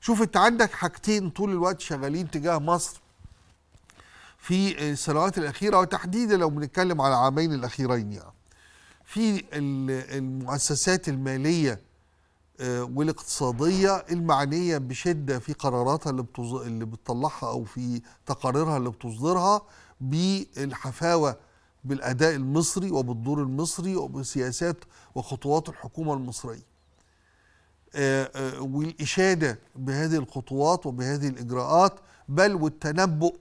شوف انت عندك حاجتين طول الوقت شغالين تجاه مصر في السنوات الاخيره وتحديدا لو بنتكلم على العامين الاخيرين يعني في المؤسسات الماليه آه، والاقتصاديه المعنيه بشده في قراراتها اللي اللي بتطلعها او في تقاريرها اللي بتصدرها بالحفاوه بالاداء المصري وبالدور المصري وبسياسات وخطوات الحكومه المصريه آه، آه، والإشادة بهذه الخطوات وبهذه الإجراءات بل والتنبؤ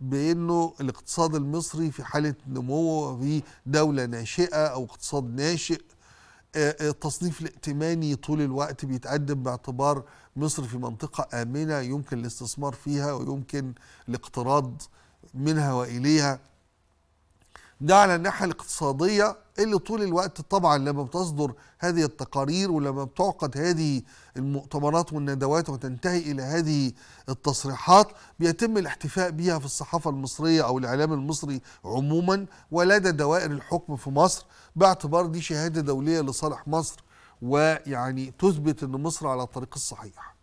بأنه الاقتصاد المصري في حالة نمو في دولة ناشئة أو اقتصاد ناشئ التصنيف آه، الائتماني طول الوقت بيتقدم باعتبار مصر في منطقة آمنة يمكن الاستثمار فيها ويمكن الاقتراض منها وإليها ده على الناحية الاقتصادية اللي طول الوقت طبعا لما بتصدر هذه التقارير ولما بتعقد هذه المؤتمرات والندوات وتنتهي إلى هذه التصريحات بيتم الاحتفاء بها في الصحافة المصرية أو الإعلام المصري عموما ولدى دوائر الحكم في مصر باعتبار دي شهادة دولية لصالح مصر ويعني تثبت أن مصر على الطريق الصحيح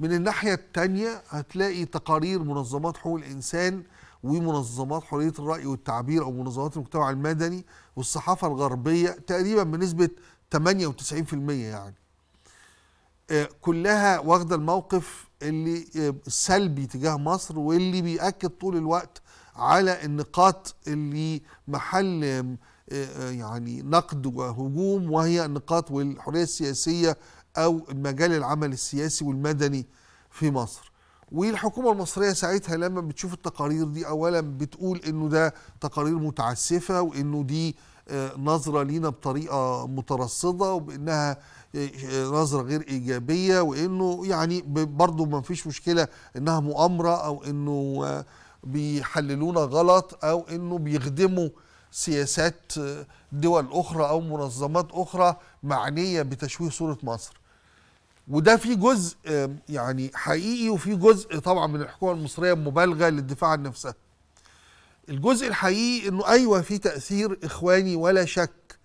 من الناحية التانية هتلاقي تقارير منظمات حقوق الإنسان ومنظمات حريه الراي والتعبير او منظمات المجتمع المدني والصحافه الغربيه تقريبا بنسبه 98% يعني آه، كلها واخده الموقف اللي آه، سلبي تجاه مصر واللي بيأكد طول الوقت على النقاط اللي محل آه، يعني نقد وهجوم وهي النقاط والحريه السياسيه او مجال العمل السياسي والمدني في مصر. والحكومة المصرية ساعتها لما بتشوف التقارير دي أولا بتقول إنه ده تقارير متعسفة وإنه دي آه، نظرة لينا بطريقة مترصدة وبإنها آه، آه، نظرة غير إيجابية وإنه يعني برضه ما فيش مشكلة إنها مؤامرة أو إنه بيحللونا غلط أو إنه بيخدموا سياسات دول أخرى أو منظمات أخرى معنية بتشويه صورة مصر وده في جزء يعني حقيقي وفي جزء طبعا من الحكومه المصريه مبالغه للدفاع عن نفسها الجزء الحقيقي انه ايوه في تاثير اخواني ولا شك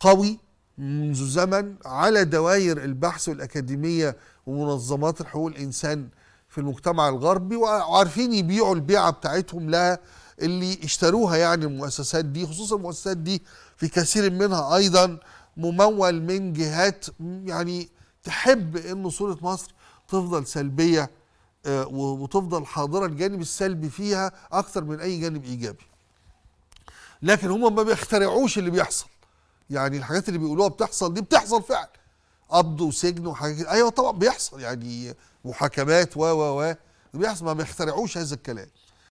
قوي منذ زمن على دوائر البحث والاكاديميه ومنظمات حقوق الانسان في المجتمع الغربي وعارفين يبيعوا البيعه بتاعتهم لها اللي اشتروها يعني المؤسسات دي خصوصا المؤسسات دي في كثير منها ايضا ممول من جهات يعني تحب ان صوره مصر تفضل سلبيه آه، وتفضل حاضره الجانب السلبي فيها اكثر من اي جانب ايجابي لكن هم ما بيخترعوش اللي بيحصل يعني الحاجات اللي بيقولوها بتحصل دي بتحصل فعلا قبض وسجن وحاجات ايوه طبعا بيحصل يعني محاكمات و و و بيحصل ما بيخترعوش هذا الكلام